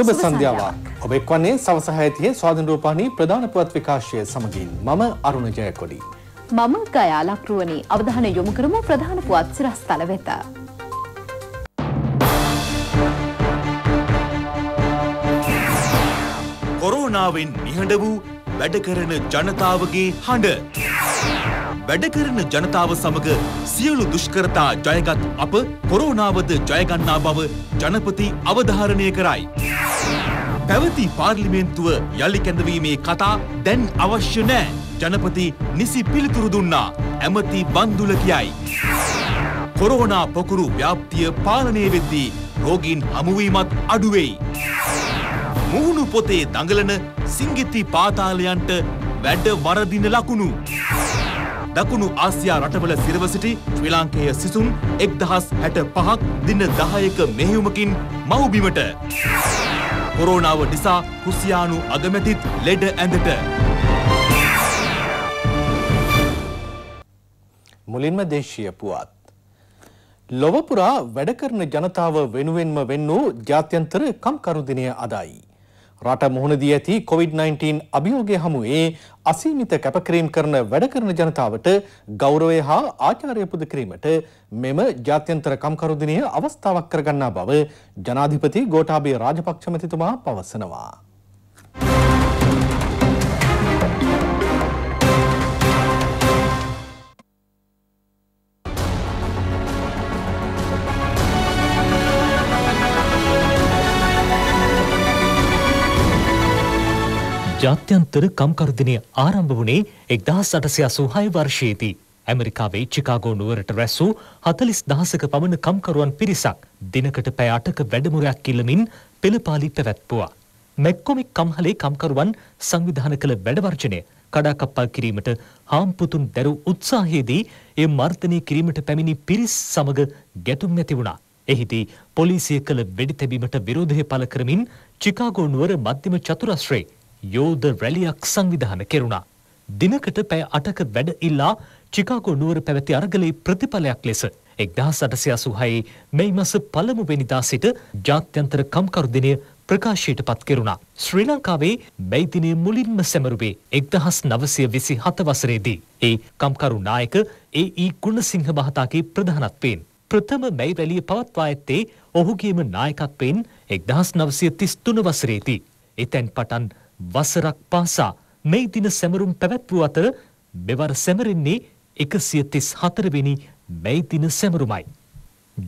සුබ සන්ධ්‍යාවක් ඔබ එක්වන්නේ සවස හැතියේ ස්වාධන රූපාණී ප්‍රධාන පුවත් විකාශය සමගින් මම අරුණ ජයකොඩි. මම ගයා ලක්රුවනි අවධාන යොමු කරමු ප්‍රධාන පුවත් සිරස්තල වෙත. කොරෝනාවෙන් නිහඬ වූ වැඩකරන ජනතාවගේ හඬ. වැඩකරන ජනතාව සමග සියලු දුෂ්කරතා ජයගත් අප කොරෝනාවද ජයගන්නා බව ජනපති අවධාරණය කරයි. පැවති පාර්ලිමේන්තුව යළි කැඳවීමේ කතා දැන් අවශ්‍ය නෑ ජනපති නිසි පිළිතුරු දුන්නා ඇමති බන්දුල කියයි. කොරෝනා පොකුරු ව්‍යාප්තිය පාලනය වෙද්දී රෝගීන් හමුවීමත් අඩුවෙයි. මුහුණු පොතේ දඟලන සිංගිති පාතාලයන්ට වැඩ වරදින ලකුණු. දකුණු ආසියා රටවල සිරව සිටි ශ්‍රී ලාංකේය සිසුන් 1065ක් දින 10ක මෙහෙයුමකින් මව්බිමට. කොරෝනාව නිසා රුසියානු අගමැතිත් ලෙඩ ඇඳට. මුලින්ම දේශීය පුවත්. ලොවපුරා වැඩකරන ජනතාව වෙනුවෙන්ම වෙන්නූ ජාත්‍යන්තර කම්කරුදිනය අදයි. රට මුහුණදී ඇති COVID-19 අභියෝගය හමුවේ අසීමිත කැපකිරීම් කරන වැඩ කරන ජනතාවට ගෞරවය හා ආචාරය පුද කිරීමට මෙම ජාත්‍යන්තර කම්කරු දිනය අවස්ථාවක් කරගන්නා බව ජනාධිපති ගෝඨාභය රාජපක්ෂ මැතිතුමා පවසනවා. ජාත්‍යන්තර කම්කරුදිනය ආරම්භ වුණේ එක්දා සටසය සූහය වර්ෂයේදී. ඇමරිකාවේ චිකාගෝ නුවරට රැස්සූ හතලිස් දහසක පමණ කම්කරුවන් පිරිසක් දිනකට පැයාටක වැඩමුරයක් කිල්ලමින් පෙළපාලි පැවැත්පුවා. මැක්කොමික් කම්හලේ කම්කරුවන් සංවිධාන කළ වැඩවර්ජනය කඩාකප්පල් කිරීමට හාම්පුතුන් දැරු උත්සාහයේදී ඒ මර්ධනය කිරීමට පැමිණි පිරිස් සමග ගැතුම් ඇති වුණා. එහිදී පොලිසිය කළ වෙඩිතැබීමට විරෝධය පළ කරමින් චිකාගෝ නුවර මධ්‍යම චතුරස්ශ්‍රේ යෝධ රැලියක් සංවිධාන කෙරුණා. දිනකට පැය අටක වැඩ ඉල්ලා චිකාගෝ නුවර පැවැති අරගලේ ප්‍රතිඵලයක් ලෙස එක්දා සටසය සුහයේ මෙයි මස පළමු වෙනිදා සිට ජාත්‍යන්තර කම්කරුදිනය ප්‍රකාශයට පත් කෙරුණා. ශ්‍රී ලංකාවේ බැයිතිනය මුලින්ම සැමරුවේ එක්දහස් නවසය විසි හතවසරේදී. ඒ කම්කරු නායක ඒ ඒ ගුණසිංහ මහතාගේ ප්‍රධානත්වයෙන්. ප්‍රථම මැයි රැලිය පවත්වා ඇත්තේ ඔහුගේම නායකත්වයෙන් එක්දහස් නවසය තිස්තුන වසරේදී. එතැන් පටන් වසරක් පාසා මේ දින සැමරුම් පැවැත්වූ අතර මෙවර සැමරෙන්නේ එකසිය තිස් හතරවෙනි මැයි දින සැමරුමයි.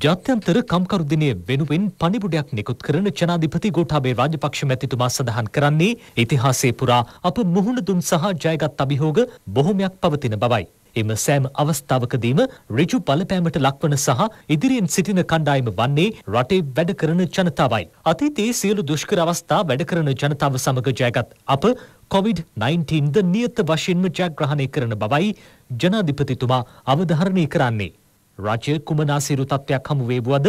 ජාත්‍යන්තර කම්කරු දිනය වෙනුවෙන් පණිවුඩයක් නිකුත් කරන ජනාධිපති ගෝඨාභය රාජපක්ෂ මැතිතුමා සඳහන් කරන්නේ ඉතිහාසයේ පුරා අප මුහුණ දුන් සහ ජයගත් අභියෝග බොහොමයක් පවතින බවයි. එම සෑම අවස්ථාවකදීම ඍජු බලපෑමට ලක්වන සහ ඉදිරියෙන් සිටින කණ්ඩායම වන්නේ රටේ වැඩ කරන ජනතාවයි. අතීතයේ සියලු දුෂ්කර අවස්ථා වැඩ කරන ජනතාව සමග ජයගත් අප COVID-19 ද නියත වශයෙන්ම ජයග්‍රහණය කරන බවයි ජනාධිපතිතුමා අවධාරණය කරන්නේ. රාජ්‍ය කුමනාසිරු තත්ත්වයක් හමු වේවුවද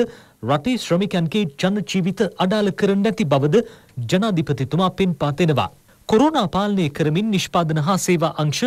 රටේ ශ්‍රමිකයන්ගේ ජන ජීවිත අඩාල කර නැති බවද ජනාධිපතිතුමා පෙන්පා දෙනවා. කොරෝනා පාලනය කරමින් නිෂ්පාදන හා සේවා අංශ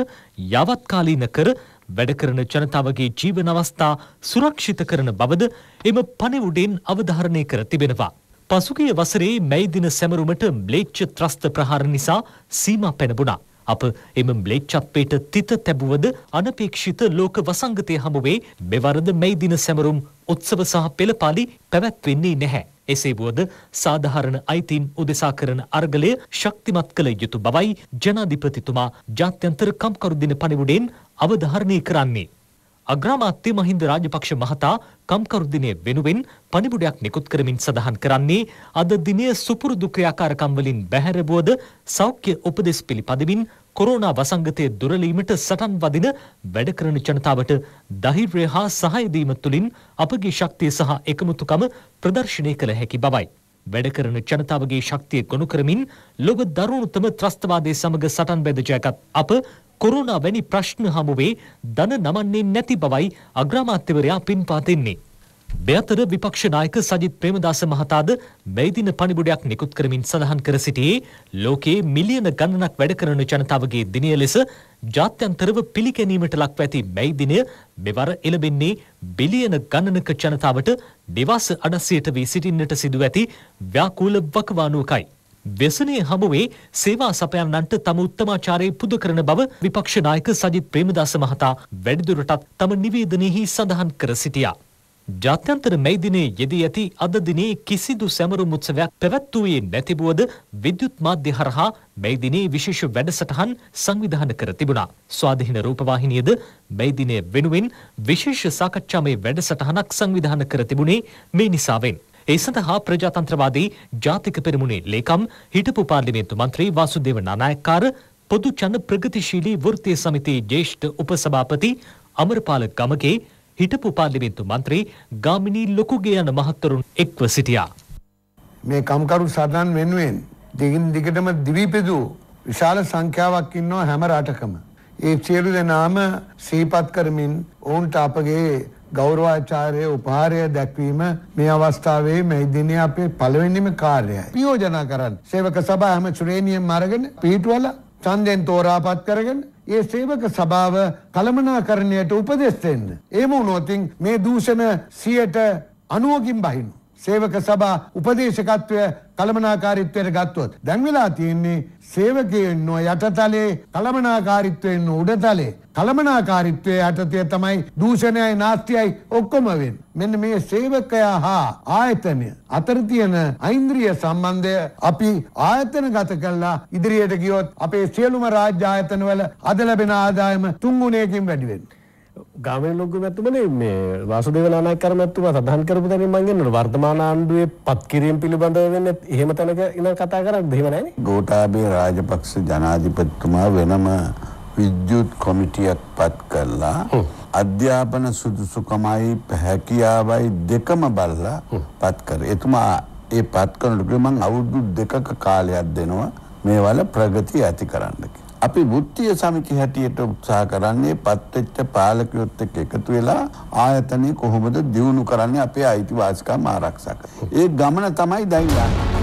යවත්කාලීන කර වැඩ කරන ජනතාවගේ ජීවන අවස්ථා සුරක්ෂිත කරන බවද එම පණිවුඩෙන් අවධාරණය කර තිබෙනවා. පසුගිය වසරේ මැයි දින සැමරුමට ම්ලේච්ඡ ත්‍රස්ත ප්‍රහාර නිසා සීමා පැනබුණා. අප එම බ්ලේච්චප්පේට තිත තැබුවද අනපේක්ෂිත ලෝක වසංගතය හමුවේ මෙවරද මෙයි දින සැමරුම් උත්සව සහ පෙළපාලි පැවැත්වෙන්නේ නැහැ. එසේ වුවද සාධාරණ අයිතීන් උදෙසා කරන අර්ගලය ශක්තිමත් කළ යුතු බවයි ජනාධිපතිතුමා ජාත්‍යන්තර කම්කරුදින පණිවුඩෙන් අවධාරණය කරන්නේ. අග්‍රාමාත්‍ය මහින්ද රාජපක්ෂ මහතා කම්කරුදිනය වෙනුවෙන් පණිබුඩයක් නිකුත් කරමින් සඳහන් කරන්නේ අද දිනය සුපුරුදු ක්‍රියාකාරකම් වලින් බැහැරවුවද සෞඛ්‍ය උපදෙස් පිළිපදමින් කොරෝනා වසංගතය දුරලීමට සටන් වදින වැඩ කරන ජනතාවට ධෛර්යය හා සහාය දීම තුළින් අපගේ ශක්තිය සහ එකමුතුකම ප්‍රදර්ශනය කළ හැකි බවයි. වැඩ කරන ජනතාවගේ ශක්තිය ගොනු කරමින් ලොව දරුණුතම ත්‍රස්තවාදය සමග සටන් බැඳ ජයගත් අප කොරෝනා වැනි ප්‍රශ්න හමුවේ දන නමන්නේ නැති බවයි අග්‍රාමාත්‍යවරයා පින්පා දෙන්නේ. මෙතර විපක්ෂ නායක සජිත් ප්‍රේමදාස මහතාද මේ දින පණිවුඩයක් නිකුත් කරමින් සඳහන් කර සිටියේ ලෝකයේ මිලියන ගණනක් වැඩ කරන ජනතාවගේ දිනය ලෙස ජාත්‍යන්තරව පිළිගැනීමට ලක්ව ඇති මේ දිනය මෙවර එළඹෙන්නේ බිලියන ගණනක ජනතාවට නිවාස අඩස්සියට වී සිටින්නට සිදු ඇති ව්‍යාකූල වකවානුවකයි. ව්‍යසනය හමුවේ සේවා සපයන්නන්ට තම උත්තමාචාරය පුද කරන බව විපක්ෂ නායක සජිත් ප්‍රේමදාස මහතා වැඩිදුරටත් තම නිවේදනයෙහි සඳහන් කර සිටියා. ජාත්‍යන්තර මේ දිනේ යෙදී ඇති අද දිනේ කිසිදු සැමරුම් උත්සවයක් පැවැත්වුවේ නැති බවද විද්‍යුත් මාධ්‍ය හරහා මේ දිනේ විශේෂ වැඩසටහන් සංවිධානය කර තිබුණා. ස්වාධීන රූපවාහිනියද මේ දිනේ වෙනුවෙන් විශේෂ සාකච්ඡාමය වැඩසටහනක් සංවිධානය කර තිබුණේ මේ නිසාවෙන්. ඒ සඳහා ප්‍රජාතන්ත්‍රවාදී ජාතික පෙරමුණේ ලේකම් හිටපු පාර්ලිමේන්තු මන්ත්‍රී වාසුදේව නානායක්කාර පොදු ජන ප්‍රගතිශීලී වෘත්තීය සමිතියේ ජ්‍යෙෂ්ඨ උපසභාපති අමරපාල ගමගේ හිටපු පාර්ලිමේන්තු මන්ත්‍රී ගාමිණී ලොකුගේ යන මහත්වරුන් එක්ව සිටියා. මේ කම්කරු සටන් වෙනුවෙන් දිගින් දිගටම දිවිපෙදූ විශාල සංඛ්‍යාවක් ඉන්නවා හැම රටකම. ඒ සියලු දෙනාම සීපත් කරමින් ඔවුන්ට අපගේ ගෞරවාචාරය උපහාරය දැක්වීම මේ අවස්ථාවේ මෙහිදිනේ අපේ පළවෙනිම කාර්යයි. ප්‍රයෝජනා කරන්න. සේවක සභා හැම ශ්‍රේණියෙන් අරගෙන පිහිටුවලා ඡන්දෙන් තෝරාපත් කරගෙන ඒ සේවක සභාව කළමනාකරණයට උපදෙස් දෙන්න. එහෙම වුණොතින් මේ දූෂණ 90%කින් බහිනු. සේවක සභා උපදේශකත්වය කළමනාකාරීත්වයට ගත්තොත් දැන් වෙලා තියෙන්නේ සේවකයන් නො යටතලයේ කළමනාකාරීත්වයෙන් උඩතලයේ කළමනාකාරිත්වය යටතය තමයි දූෂණයයි නාස්තියයි ඔක්කොම වෙන්. මෙන්න මේ සේවකයා හා ආයතනය අතර තියෙන ඓන්ද්‍රිය සම්බන්ධය අපි ආයතන ගත කළා ඉදිරියට ගියොත් අපේ සියලුම රාජ්‍ය ආයතනවල අද ලැබෙන ආදායම තුන් ගුණයකින් වැඩි වෙනවා. ගාමන ලොග මැතුමන මේ වාසුදේව නායකර මැතුමා සඳහන් කරපු තැනින් මම කියන්නේ වර්තමාන ආණ්ඩුවේ පත් කිරීම පිළිබඳව වෙන්නේ එහෙම තැනක ඉඳන් කතා කරන්නේ එහෙම නැනේ ගෝඨාභය රාජපක්ෂ ජනාධිපතිතුමා වෙනම විද්‍යුත් කොමිටියක් පත් කරලා අධ්‍යාපන සුදුසුකමයි හැකියාවයි දෙකම බලලා පත් කර. එතුමා ඒ පත් කරනකොට මම අවුරුදු දෙකක කාලයක් දෙනවා මේ වල ප්‍රගතිය ඇති කරන්න අපි වෘත්තීය සමිති හැටියට උත්සාහ කරන්නේ පත්වෙච්ච පාලකයොත් එක්ක එකතු වෙලා ආයතනය කොහොමද දියුණු කරන්නේ අපේ අයිතිවාසිකම් ආරක්ෂා ඒ ගමන තමයි දැන් යන්නේ.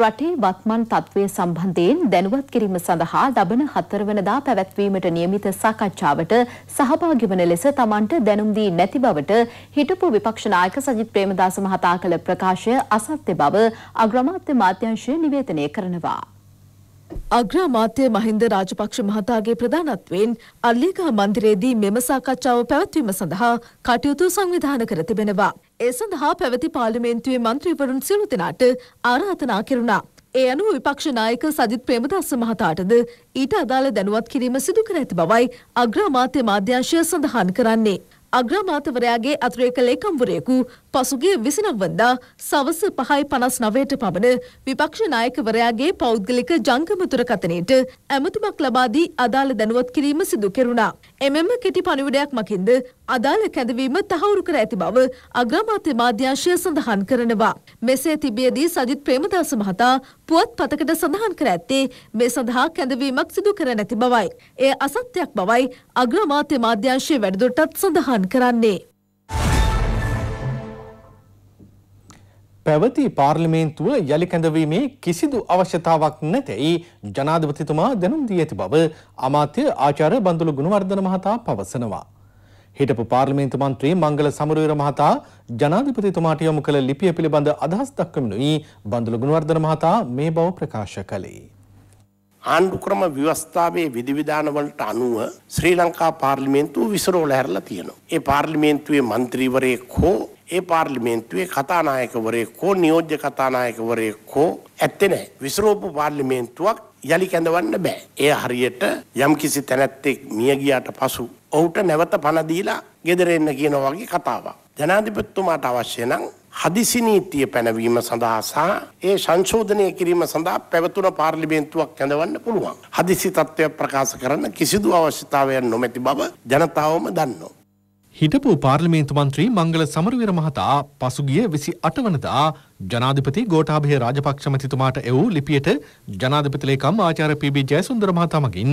රටේ වත්මන් තත්ත්වය සම්බන්ධයෙන් දැනුවත් කිරීම සඳහා ලබන හතරවනදා පැවැත්වීමට නියමිත සාකච්ඡාවට සහභාගී වන ලෙස Tamanට දැනුම් දී නැති බවට හිටපු විපක්ෂ නායක සජිත් ප්‍රේමදාස මහතා කළ ප්‍රකාශය අසත්‍ය බව අග්‍රාමාත්‍ය මාත්‍යංශය නිවේදනය කරනවා. අග්‍රාමාත්‍ය මහින්ද රාජපක්ෂ මහතාගේ ප්‍රධානත්වයෙන් අල්ලිකා මන්දිරයේදී මෙම සාකච්ඡාව පැවැත්වීම සඳහා කටයුතු සංවිධාන කර තිබෙනවා. ඒ සඳහා පැවති පාර්ලිමේන්තුවේ මන්ත්‍රීවරුන් සියලු දෙනාට ආරාධනා කෙරුණා. ඒ අනුව විපක්ෂ නායක සජිත් ප්‍රේමදාස මහතාටද ඊට අදාළ දැනුවත් කිරීම සිදු කර ඇති බවයි අග්‍රාමාත්‍ය මාධ්‍යංශය සඳහන් කරන්නේ. අග්‍රාමාතවරයාගේ අතුරේක ලේකම්වරයෙකු පසුගේ විසිනවවදා සවස පහයි පනස් නවයට පමණ විපක්ෂ නායකවරයාගේ පෞද්ගලික ජංගම තුරකතනයට ඇමතුමක් ලබාදී අදාළ දැනුවත් කිරීම සිදු කෙරුණා. එමෙම කෙටි පණිවිඩයක් මකින්ද අදාළ කැඳවීම තහවුරු කර ඇති බව අග්‍රාමාත්‍ය මාධ්‍යංශය සඳහන් කරනවා. මෙසේ තිබියදී සජිත් ප්‍රේමදාස මහතා පුවත්පතකට සඳහන් කර ඇත්තේ මේ සඳහා කැඳවීමක් සිදු කර නැති බවයි. එය අසත්‍යයක් බවයි අග්‍රාමාත්‍ය මාධ්‍යංශයේ වැඩිදුරටත් සඳහන් කරන්නේ. පැවති පාර්ලිමේන්තුව යළි කැඳවීමේ කිසිදු අවශ්‍යතාවක් නැතැයි ජනාධිපතිතුමා දැනුම් දී ඇති බව අමාත්‍ය ආචාර්ය බන්දුල ගුණවර්ධන මහතා පවසනවා. හිටපු පාර්ලිමේන්තු මන්ත්‍රී මංගල සමරවීර මහතා ජනාධිපතිතුමාට යොමු කළ ලිපිය පිළිබඳ අදහස් දක්වමිනුයි බන්දුල ගුණවර්ධන මහතා මේ බව ප්‍රකාශ කළේ. ආණ්ඩු ක්‍රම ව්‍යවස්ථාවේ විධිවිධානවලට අනුව ශ්‍රී ලංකා පාර්ලිමේන්තුව විසරෝල හැරලා තියෙනවා. ඒ පාර්ලිමේන්තුවේ මන්ත්‍රීවරයෙක් හෝ ඒ පාර්ලිමේන්තුවේ කතානායකවරයෙක්කෝ නියෝජ්‍ය කතානායකවරයෙක්කෝ ඇත්තේ නැහැ. විසරෝපු පාර්ලිමේන්තුවක් යලි කැඳවන්න බෑ. ඒ හරියට යම්කිසි තැනැත්තෙක් මිය ගියාට පසු ඔහුට නැවත පණ දීලා ගෙදර එන්න කියනවා වගේ කතාවක්. ජනාධිපතිතුමාට අවශ්‍ය නම් හදිසි නීතිය පැනවීම සඳහා සහ ඒ සංශෝධනය කිරීම සඳහා පැවතුන පාර්ලිමේන්තුවක් කැඳවන්න පුළුවන්. හදිසි තත්ත්වයක් ප්‍රකාශ කරන්න කිසිදු අවශ්‍යතාවයක් නොමැති බව ජනතාවම දන්නවා. හිටපු පාර්ලිමේන්තු මන්ත්‍රී මංගල සමරවීර මහතා පසුගිය විසි අටවනදා ජනාධිපති ගෝටාභය රාජපක්ෂ මැතිතුමාට එවූ ලිපියට ජනාධිපති ලේකම් ආචාර්ය පී.බී. ජයසුන්දර මහතා මගින්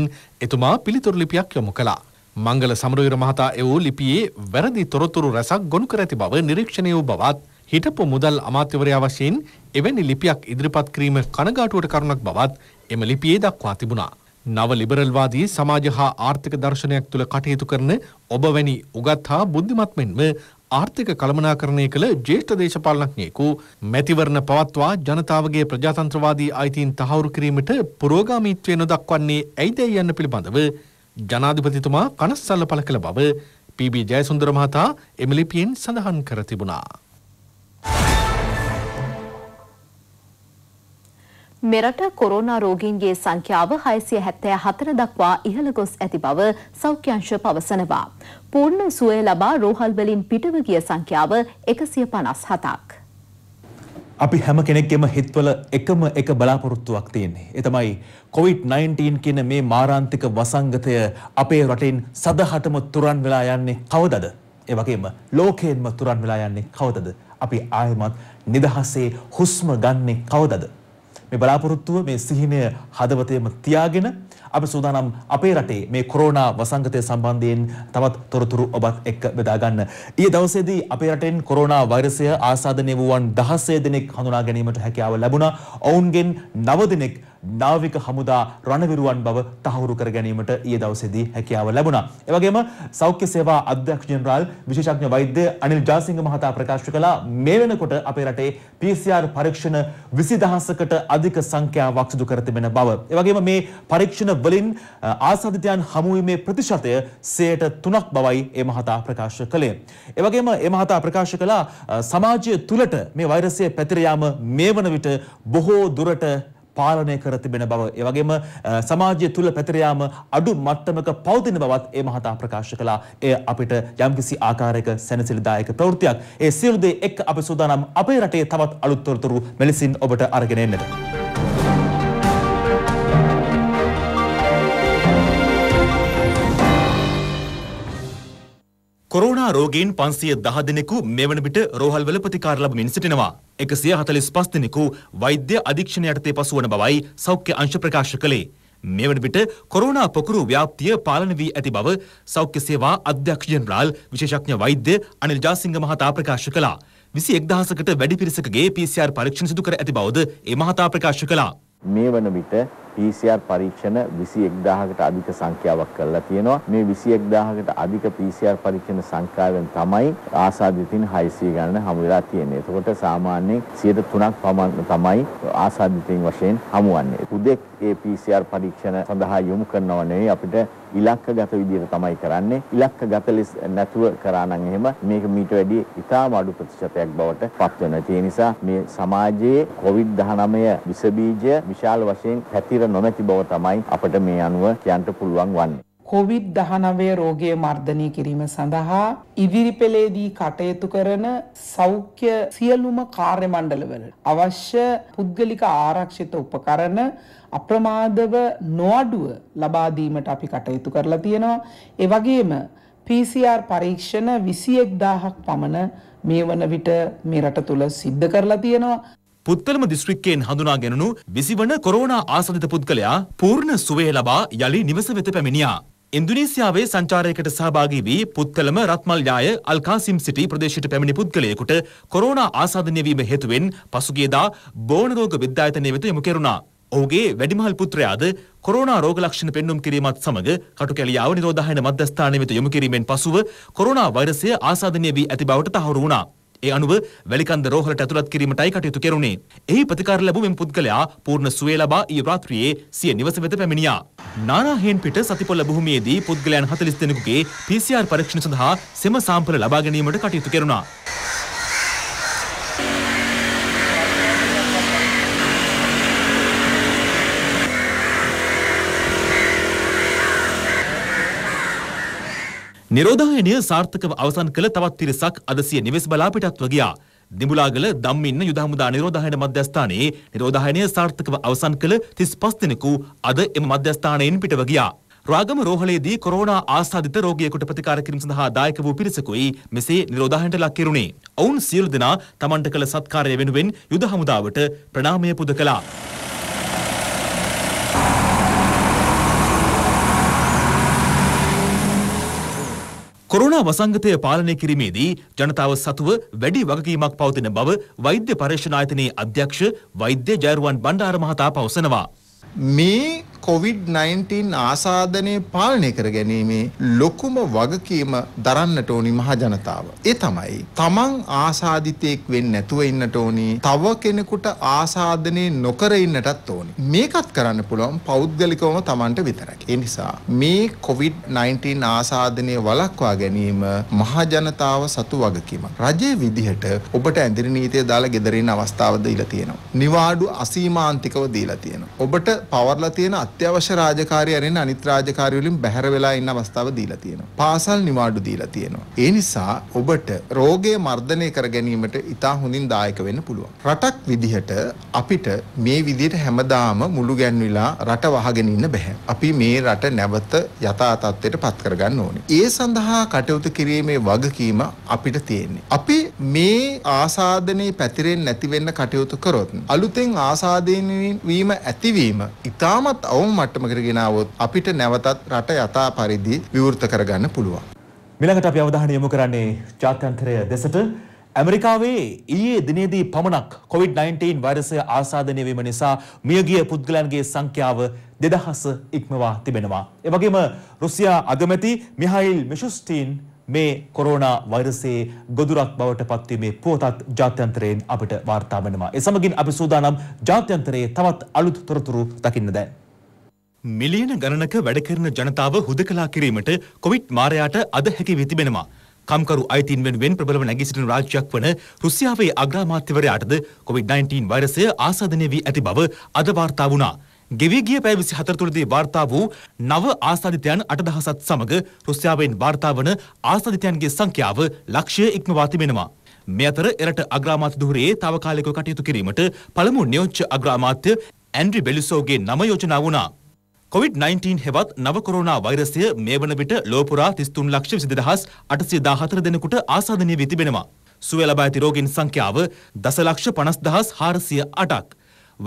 එතුමා පිළිතුරු ලිපියක් යොමු කළා. මංගල සමරවීර මහතා එවූ ලිපියේ වැරදි තොරතුරු රැසක් ගොනු කර ඇති බව නිරීක්ෂණය වූ බවත් හිටපු මුදල් අමාත්‍යවරයා වශයෙන් එවැනි ලිපියක් ඉදිරිපත් කිරීම කනගාටුවට කරුණක් බවත් එම ලිපියේ දක්වා තිබුණා. නව ලිබරල්වාදී සමාජ හා ආර්ථික දර්ශනයක් තුළ කටයුතු කරන ඔබ වැනි උගත් හා බුද්ධිමත් මෙන්ම ආර්ථික කළමනාකරණය කළ ජේෂ්ඨ දේශපාලනඥයෙකු මැතිවරණ පවත්වා ජනතාවගේ ප්‍රජාතන්ත්‍රවාදී අයිතීන් තහවුරු කිරීමට පුරෝගාමීත්වය නොදක්වන්නේ ඇයිදැයි යන්න පිළිබඳව ජනාධිපතිතුමා කනස්සල්ල පළ කළ බව පීබී ජයසුන්දර මහතා එම ලිපියෙන් සඳහන් කර තිබුණා. මෙරට කොරෝනා රෝගීන්ගේ සංඛ්‍යාව 674 දක්වා ඉහළ ගොස් ඇති බව සෞඛ්‍යංශ පවසනවා. පූර්ණ සුවය ලබා රෝහල් වලින් පිටව ගිය සංඛ්‍යාව 157ක්. අපි හැම කෙනෙක්ගේම හිතවල එකම එක බලාපොරොත්තුවක් තියෙන්නේ. ඒ තමයි COVID-19 කියන මේ මාරාන්තික වසංගතය අපේ රටින් සදහටම තුරන් වෙලා යන්නේ කවදද? ඒ වගේම ලෝකයෙන්ම තුරන් වෙලා යන්නේ කවදද? අපි ආයමත් නිදහසේ හුස්ම ගන්නේ කවදද? මේ බලාපොරොත්තුව මේ සිහිනය හදවතේම තියාගෙන අපි සූදානම් අපේ රටේ මේ කොරෝනා වසංගතය සම්බන්ධයෙන් තවත් තොරතුරු ඔබත් එක්ක බෙදා ගන්න. ඊයේ දවසේදී අපේ රටෙන් කොරෝනා වෛරසය ආසාදනය වූවන් 16 දෙනෙක් හඳුනා ගැනීමට හැකියාව ලැබුණා. ඔවුන්ගෙන් 9 දෙනෙක් නාවික හමුදා රණවිරුවන් බව තහවුරු කර ගැනීමට ඊයේ දවසේදී හැකියාව ලැබුණා. ඒ වගේම සෞඛ්‍ය සේවා අධ්‍යක්ෂ ජෙනරාල් විශේෂඥ වෛද්‍ය අනිල් ජාසිංහ මහතා ප්‍රකාශ කළා මේ වෙනකොට අපේ රටේ PCR පරීක්ෂණ 20000කට අධික සංඛ්‍යාවක් සිදු කර තිබෙන බව. ඒ වගේම මේ පරීක්ෂණ වලින් ආසාදිතයන් හමු වීමේ ප්‍රතිශතය 3% බවයි ඒ මහතා ප්‍රකාශ කළේ. ඒ වගේම ඒ මහතා ප්‍රකාශ කළා සමාජය තුළට මේ වෛරසය පැතිර යාම මේ වන විට බොහෝ දුරට පාලනය කර තිබෙන බව ඒ වගේම සමාජය තුල පැතිර යාම අඩු මට්ටමක පවතින බවත් ඒ මහතා ප්‍රකාශ කළා. එය අපිට යම්කිසි ආකාරයක සැනසෙලිදායක ප්‍රවෘත්තියක්. ඒ සියලු දේ එක්ක අපි සූදානම් අපේ රටේ තවත් අලුත් තොරතුරු මෙලෙසින් ඔබට අරගෙන එන්නට. කොරෝනා රෝගීන් පන්සිය දහ දෙනෙකු මෙවන විට රෝහල්වල ප්‍රතිකාර ලබමින් සිටිනවා. එකසිය හතලිස් පස් දෙනෙකු වෛද්‍ය අධීක්ෂණ යටතේ පසුවන බවයි සෞඛ්‍ය අංශ ප්‍රකාශ කළේ. මෙවන විට කොරෝනා පොකුරු ව්‍යාප්තිය පාලන වී ඇති බව සෞඛ්‍ය සේවා අධ්‍යක්ෂ ජනරාල් විශේෂඥ වෛද්‍ය අනිල් ජාසිංහ මහතා ප්‍රකාශ කළා. විසි එක්දහසකට වැඩි පිරිසකගේ PCR පරීක්ෂණ සිදු කර ඇති බවද ඒ මහතා ප්‍රකාශ කළා. මේ වන විට PCR පරීක්ෂණ 21000කට අධික සංඛ්‍යාවක් කරලා තියෙනවා. මේ 21000කට අධික PCR පරීක්ෂණ සංඛ්‍යාවෙන් තමයි ආසාදිතින් 600 ගණන හමු වෙලා තියෙන්නේ. එතකොට සාමාන්‍යයෙන් 3ක් පමණ තමයි ආසාදිතින් වශයෙන් හමුවන්නේ. උදෙක් ඒ PCR පරීක්ෂණ සඳහා යොමු කරනව නෙවෙයි අපිට ඉලක්කගත විදිහට තමයි කරන්නේ. ඉලක්කගත ලෙස නැතුව කරා නම් එහෙම මේක මීට වැඩිය ඉතාම අඩු ප්‍රතිශතයක් බවට පත් වෙනවා. ඒ නිසා මේ සමාජයේ COVID-19 විස බීජය විශාල වශයෙන් පැතිර නොමැති බව තමයි අපිට මේ අනුව කියන්න පුළුවන් වන්නේ. COVID-19 රෝගය මර්ධනය කිරීම සඳහා ඉදිරි පෙළේදී කටයුතු කරන සෞඛ්‍ය සියලුම කාර්ය මණ්ඩලවල අවශ්‍ය පුද්ගලික ආරක්ෂිත උපකරණ අප්‍රමාදව නොඅඩුව ලබා දීමට අපි කටයුතු කරලා තියෙනවා. ඒ වගේම PCR පරීක්ෂණ 21000ක් පමණ මේ වන විට මේ රට තුල සිද්ධ කරලා තියෙනවා. පුත්තලම දිස්ත්‍රික්කයෙන් හඳුනාගෙනනු විසිවන කොරෝනා ආසනිත පුද්ගලයා පූර්ණ සුවය ලබා යළි නිවස වෙත පැමිණියා. ඉන්දුනීසියාවේ සංචාරයකට සහභාගී වී පුත්තලම රත්මල්යාය අල්කාසිම් සිටි ප්‍රදේශයට පැමිණි පුද්ගලයෙකුට කොරෝනා ආසාදනය වීම හේතුවෙන් පසුගියදා බෝන රෝග විද්‍යායතනය වෙත යොමු කෙරුණා. ඔහුගේ වැඩිමහල් පුත්‍රයාද කොරෝනා රෝග ලක්ෂණ පෙන්눔 කිරීමත් සමග කටුකැලියාව නිරෝධායන මධ්‍යස්ථානය වෙත යොමු කිරීමෙන් පසුව කොරෝනා වෛරසය ආසාදනය වී ඇති බවට තහවුරු වුණා. ඒ අනුව වැලිකන්ද රෝහලට ඇතුළත් කිරීමටයි කටයුතු කෙරුණේ. එහි ප්‍රතිකාර ලැබූ මෙම පුද්ගලයා පූර්ණ සුවය ලබා ඊ රාත්‍රියේ සිය නිවස වෙත පැමිණියා. නානාහෙන් පිට සතිපොළ භූමියේදී පුද්ගලයන් 40 දෙනෙකුගේ PCR පරීක්ෂණ සඳහා සෙම සාම්පල ලබා ගැනීමට කටයුතු කෙරුණා. නිරෝධායනය සාර්ථකව අවසන් කළ තවත් තිරසක් අද සිය නිවෙස් බලා පිටත්ව ගියා. දිඹුලාගල දම්මින්න යුද හමුදා නිරෝධායන මධ්‍යස්ථානයේ නිරෝධායනය සාර්ථකව අවසන් කළ 35 දිනකු අද එම මධ්‍යස්ථානයෙන් පිටව ගියා. රාගම රෝහලේදී කොරෝනා ආසාදිත රෝගියෙකුට ප්‍රතිකාර කිරීම සඳහා දායක වූ පිරිසකුයි මෙසේ නිරෝධායනට ලක් කෙරුණේ. ඔවුන් සියලු දෙනා තමන්ට කළ සත්කාරය වෙනුවෙන් යුද හමුදාවට ප්‍රණාමය පුද කළා. කොරෝනා වසංගතය පාලනය කිරීමේදී ජනතාව සතුව වැඩි වගකීමක් පවතින බව වෛද්‍ය පර්යේෂණ ආයතනයේ අධ්‍යක්ෂ වෛද්‍ය ජයරුවන් බණ්ඩාර මහතා පවසනවා. මේ COVID-19 ආසාදනය පාලනය කර ගැනීමේ ලොකුම වගකීම දරන්නට ඕනි මහ ජනතාව. ඒ තමයි තමන් ආසාදිතයෙක් වෙන්න නැතුව ඉන්නට ඕනි. තව කෙනෙකුට ආසාදනය නොකර ඉන්නටත් ඕනි. මේකත් කරන්න පුළුවන් පෞද්ගලිකවම තමන්ට විතරයි. ඒ නිසා මේ COVID-19 ආසාදනය වළක්වා ගැනීම මහ ජනතාව සතු වගකීමක්. රජයේ විදිහට ඔබට ඇඳිරි නීතිය දාලා ගෙදරින් අවස්ථාව දීලා තියෙනවා. නිවාඩු අසීමාන්තිකව දීලා තියෙනවා. ඔබට පවර්ලා තියෙන අත්‍යවශ්‍ය රාජකාරි අරින්න අනිත් රාජකාරි වලින් බැහැර වෙලා ඉන්න අවස්ථාව දීලා තියෙනවා. පාසල් නිවාඩු දීලා තියෙනවා. ඒ නිසා ඔබට රෝගය මර්ධනය කර ගැනීමට ඉතා හොඳින් දායක වෙන්න පුළුවන්. රටක් විදිහට අපිට මේ විදිහට හැමදාම මුළු ගැන්විලා රට වහගෙන ඉන්න බෑ. අපි මේ රට නැවත යථා තත්ත්වයට පත් කරගන්න ඕනේ. ඒ සඳහා කටයුතු කිරීමේ වගකීම අපිට තියෙන්නේ. අපි මේ ආසාදනයේ පැතිරෙන්නේ නැති වෙන්න කටයුතු කරොත් අලුතෙන් ආසාදනය වීම ඇතිවීම ඉතාමත් අවම මට්ටමකට ගෙනාවොත් අපිට නැවතත් රට යථා පරිදි විවෘත කරගන්න පුළුවන්. මිලඟට අපි අවධානය යොමු කරන්නේ ජාත්‍යන්තරය දෙසට ඇමරිකාවේ ඊයේ දිනේදී පමණක් COVID-19 වෛරසය ආසාදනය වීම නිසා මියගිය පුද්ගලයන්ගේ සංඛ්‍යාව 2000 ඉක්මවා තිබෙනවා. ඒ වගේම රුසියා අගමැති මිහායිල් මිෂුස්ටින් මේ කොරෝනා වෛරසයේ ගොදුරක් බවට පත්වීමේ පුවතත් ජාත්‍යන්තරයෙන් අපිට වාර්තා වෙනවා. ඒ සමගින් අපි සූදානම් ජාත්‍යන්තරයේ තවත් අලුත් තොරතුරු දකින්න දැන්. මිලියන ගණනක වැඩකරන ජනතාව හුදකලා කිරීමට කොවිඩ් මාරයාට අද හැකි වී තිබෙනවා. කම්කරු අයිතින් වෙනුවෙන් ප්‍රබලව නැගී සිටින රාජ්‍යයක් වන රුසියාවේ අග්‍රාමාත්‍යවරයාටද කොවිඩ්-19 වෛරසය ආසාදනය වී ඇති බව අද වාර්තා වුණා. ගෙවී ගිය පැය 24 තුළදී වාර්තා වූ නව ආසාදිතයන් 8000ත් සමග රුසියාවෙන් වාර්තා වන ආසාදිතයන්ගේ සංඛ්‍යාව ලක්ෂය ඉක්මවා තිබෙනවා. මේ අතර එරට අග්‍රාමාත්‍ය ධුරයේ తాවකාලිකව කටයුතු කිරීමට පළමු නියෝජ්‍ය අග්‍රාමාත්‍ය ඇන්ඩ්‍රි බෙලිසෝගේ නම යෝජනා වුණා. කොවිD-19 හෙවත් නව කොරෝනා වෛරසය මේ වන විට ලෝපුරා 33 ලක්ෂ 22000 814 දෙනෙකුට ආසාදනය වී තිබෙනවා. සුවය ලබා ඇති රෝගීන් සංඛ්‍යාව දස ලක්ෂ 50408ක්.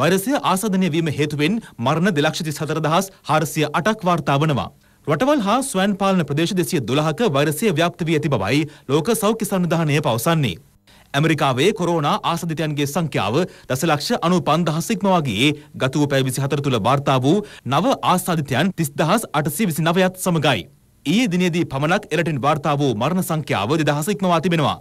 වෛරසය ආසාදනය වීම හේතුවෙන් මරණ 234408ක් වාර්තා වනවා. රටවල් හා ස්වයන් පාලන ප්‍රදේශ 212ක වෛරසය ව්‍යාප්ත වී ඇති බවයි ලෝක සෞඛ්‍ය සංවිධානය පවසන්නේ. ඇමරිකාවේ කොරෝනා ආසදිතයන්ගේ සංඛ්‍යාව දසලක්ෂ අනු පන්දහස්සෙක්ම වගේ ගතුව පැය විසිහතර තුළ වාර්තා වූ නව ආසාධිතයන් තිස්දහස් අටසී විසි නවයත් සමඟයි. ඊයේ දිනේදී පමණක් එරටින් වාර්තා වූ මරණ සංඛ්‍යාව දෙදහසෙක්මවා තිබෙනවා.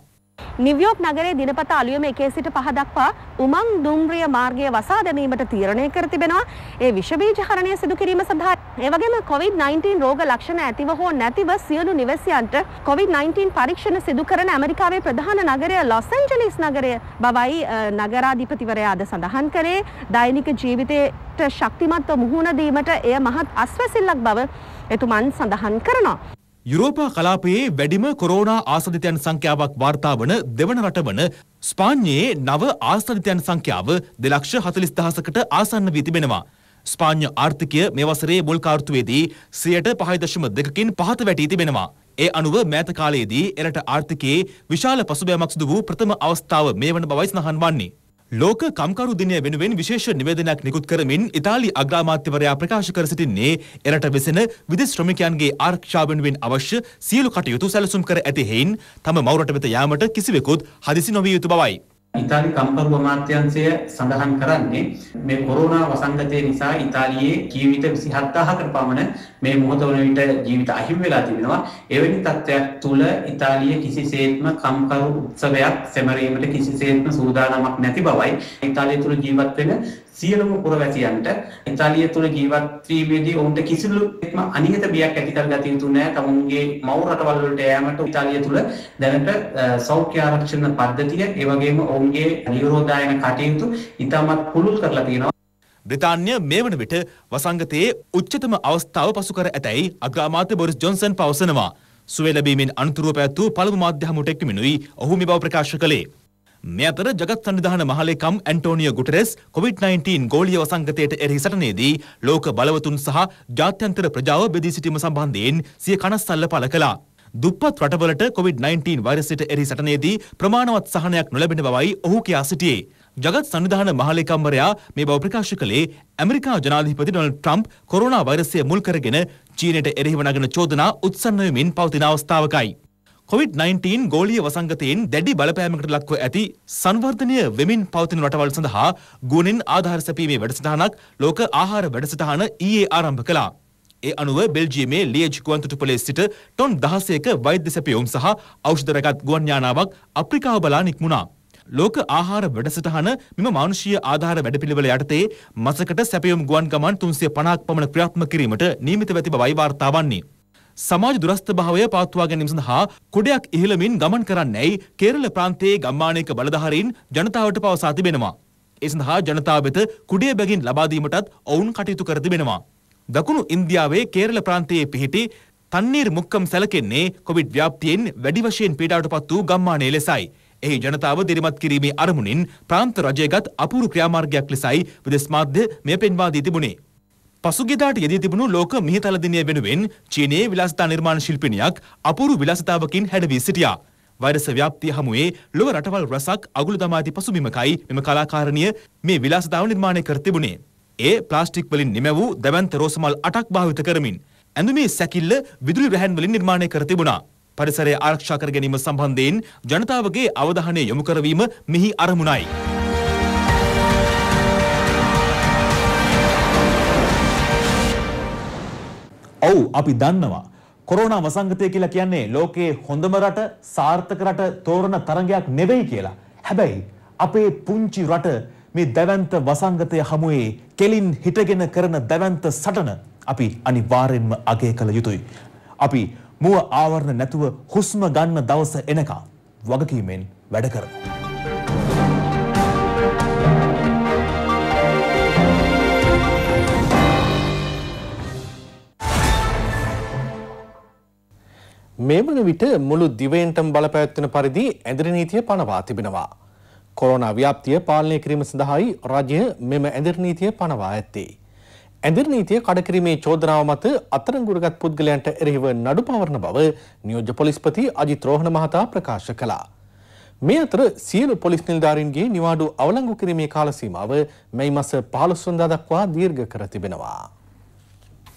නිව්යෝක් නගරයේ දිනපතා අලුයම 1 සිට 5 දක්වා උමං දුම්රිය මාර්ගය වසා දැමීමට තීරණය කර තිබෙනවා. ඒ විෂ බීජ හරණය සිදු කිරීම සඳහා ඒ වගේම COVID-19 රෝග ලක්ෂණ ඇතිව හෝ නැතිව සියලු නිවසියන්ට COVID-19 පරීක්ෂණ සිදු කරන ඇමරිකාවේ ප්‍රධාන නගරය ලොස් ඇන්ජලිස් නගරය බවයි නගරාධිපතිවරයා අද සඳහන් කරේ. දෛනික ජීවිතයට ශක්තිමත්ව මුහුණ දීමට එය මහත් අස්වැසිල්ලක් බව එතුමන් සඳහන් කරනවා. යුරෝපා කලාපයේ වැඩිම කොරෝනා ආසනිතයන් සංඛ්‍යාවක් වාර්තා වන දෙවන රට වන ස්පාඤ්ඤයේ නව ආසනිතයන් සංඛ්‍යාව දෙලක්ෂ හතලිස් දහසකට ආසන්න වී තිබෙනවා. ස්පාඤ්ඤ ආර්ථිකය මේ වසරේ මුල් කාර්තුවේදී සියයට පහයි දශම දෙකකින් පහත වැටී තිබෙනවා. ඒ අනුව මෑත කාලයේදී එරට ආර්ථිකයේ විශාල පසුබෑමක් සිදු වූ ප්‍රථම අවස්ථාව මේ වන බවයි සඳහන් වන්නේ. ලෝක කම්කරු දිනය වෙනුවෙන් විශේෂ නිවේදනයක් නිකුත් කරමින් ඉතාලි අග්‍රාමාත්‍යවරයා ප්‍රකාශ කර සිටින්නේ එරට වෙසෙන විදෙස් ශ්‍රමිකයන්ගේ ආරක්ෂාව වෙනුවෙන් අවශ්‍ය සියලු කටයුතු සැලසුම් කර ඇති හේයින් තම මව් රට වෙත යාමට කිසිවෙකුත් හදිසි නොවිය යුතු බවයි. ඉතාලි කම්කරු අමාත්‍යංශය සඳහන් කරන්නේ මේ කොරෝනා වසංගතය නිසා ඉතාලියේ ජීවිත 27000කට පමණ මේ මොහොත වන විට ජීවිත අහිමි වෙලා තිබෙනවා. එවැනි තත්ත්වයක් තුළ ඉතාලිය කිසිසේත්ම කම්කරු උත්සවයක් සැමරීමට කිසිසේත්ම සූදානමක් නැති බවයි ඉතාලිය තුළ ජීවත් වෙන සියලුම පුරවැසියන්ට ඉතාලිය තුළ ජීවත් වීමේදී ඔවුන්ට කිසිදුම අනියත බියක් ඇති කරගත යුතු නැහැ. තමුන්ගේ මව් රටවල් වලට යෑමට ඉතාලිය තුළ දැනට සෞඛ්‍ය ආරක්ෂණ පද්ධතිය, ඒ වගේම ඔවුන්ගේ නිරෝධායන කටයුතු ඉතාමත් පුළුල් කරලා තියෙනවා. බ්‍රතාන්‍ය මේ වන විට වසංගතයේ උච්චතම අවස්ථාව පසු කර ඇතැයි අග්‍රාමාත්‍ය බොරිස් ජොන්සන් පවසනවා. සුවලබීමෙන් අනතුරුව පැත්වූ පළමු මාධ්‍ය හමුවට එක්මිනුයි ඔහු මේ බව ප්‍රකාශ කළේ. මේ අතර ජගත් සන්නිධාන මහලේකම් ඇන්ටෝනියෝ ගුටරෙස් කොවිඩ්-19 ගෝලීය වසංගතයට එරෙහි සටනේදී ලෝක බලවතුන් සහ ජාත්‍යන්තර ප්‍රජාව බෙදී සිටීම සම්බන්ධයෙන් සිය කනස්සල්ල පළ කළා. දුප්පත් රටවලට කොවිඩ්-19 වෛරසයට එරෙහි සටනේදී ප්‍රමාණවත් සහනයක් නොලැබෙන බවයි ඔහු කියා සිටියේ. ජගත් සන්නිධාන මහලේකම්වරයා මේ බව ප්‍රකාශ කළේ ඇමරිකා ජනාධිපති ඩොනල්ඩ් ට්‍රම්ප් කොරෝනා වෛරසය මුල් කරගෙන චීනයට එරෙහිව නගන චෝදනා උත්සන්න වෙමින් පවතින අවස්ථාවකයි. කොවිD-19 ගෝලීය වසංගතයෙන් දැඩි බලපෑමකට ලක්ව ඇති සංවර්ධනය වෙමින් පවතින රටවල් සඳහා ගුණෙන් ආධාර සැපීමේ වැඩසටහනක් ලෝක ආහාර වැඩසටහන ඊයේ ආරම්භ කළා. ඒ අනුව බෙල්ජියමේ ලියජ් ගුවන්තොටුපළේ සිට ටොන් 16ක වෛද්‍ය සැපියුම් සහ ඖෂධ රැගත් ගුවන් යානාවක් අප්‍රිකාව බලා නික්මුණා. ලෝක ආහාර වැඩසටහන මෙම මානුෂීය ආධාර වැඩපිළිවෙල යටතේ මසකට සැපියුම් ගුවන් ගමන් 350ක් පමණ ක්‍රියාත්මක කිරීමට නියමිතව ඇති බවයි වාර්තා වන්නේ. සමාජ දුරස්ථභාවය පවත්වා ගැනීම සඳහා කුඩයක් ඉහළමින් ගමන් කරන්නැයි කේරළ ප්‍රාන්තයේ ගම්මානයක බලධාරීන් ජනතාවට පවසා තිබෙනවා. ඒ සඳහා ජනතාව වෙත කුඩිය බැගින් ලබා දීමටත් ඔවුන් කටයුතු කර තිබෙනවා. දකුණු ඉන්දියාවේ කේරළ ප්‍රාන්තයේ පිහිටි තන්නීර් මුක්කම් සැලකෙන්නේ කොවිඩ් ව්‍යාප්තියෙන් වැඩි වශයෙන් පීඩාවට පත් වූ ගම්මානයේ ලෙසයි. එහි ජනතාව දිරිමත් කිරීමේ අරමුණින් ප්‍රාන්ත රජයගත් අපූරු ක්‍රියාමාර්ගයක් ලෙසයි විදෙස් මාධ්‍ය මෙය පෙන්වා දී තිබුණේ. පසුගෙදාට යෙදී තිබුණු ලෝක මිහිතල දිනය වෙනුවෙන් චීනයේ විලාසිතා නිර්මාණ ශිල්පිනියක් අපූරු විලාසිතාවකින් හැඩවී සිටියා. වෛරස ව්‍යාප්තිය හමුවේ ලොව රටවල් රසක් අගුල දමා ඇති පසුබිමකයි මෙම කලාකාරණිය මේ විලාසිතාව නිර්මාණය කර තිබුණේ. ඒ ප්ලාස්ටික් වලින් නිමැවූ දැවන්ත රෝසමල් අටක් භාවිත කරමින් ඇඳුමේ සැකිල්ල විදුලි රැහන් වලින් නිර්මාණය කර තිබුණා. පරිසරය ආරක්ෂා කර ගැනීම සම්බන්ධයෙන් ජනතාවගේ අවධානය යොමු කරවීම මෙහි අරමුණයි. ඔව් අපි දන්නවා කොරෝනා වසංගතය කියලා කියන්නේ ලෝකයේ හොඳම රට සාර්ථක රට තෝරන තරගයක් නෙවෙයි කියලා. හැබැයි අපේ පුංචි රට මේ දැවැන්ත වසංගතය හමුවේ කෙලින් හිටගෙන කරන දැවැන්ත සටන අපි අනිවාර්යෙන්ම අගය කළ යුතුයි. අපි මුව ආවරණ නැතුව හුස්ම ගන්න දවස එනකම් වගකීමෙන් වැඩ කරමු. මේ වන විට මුළු දිවයින්ටම බලපැවැත්වෙන පරිදි ඇඳරි නීතිය පනවා තිබෙනවා. කොරෝනා ව්‍යාප්තිය පාලනය කිරීම සඳහායි රජය මෙම ඇඳරි නීතිය පනවා ඇත්තේ. ඇඳරි නීතිය කඩකිරීමේ චෝදනාව මත අත්තරංගුරගත් පුද්ගලයන්ට එරෙහිව නඩු පවරන බව නියෝජ්‍ය පොලිස්පති අජිත් රෝහණ මහතා ප්‍රකාශ කළා. මේ අතර සියලු පොලිස් නිලධාරීන්ගේ නිවාඩු අවලංගු කිරීමේ කාලසීමාව මෙයි මස 15 දක්වා දීර්ඝ කර තිබෙනවා.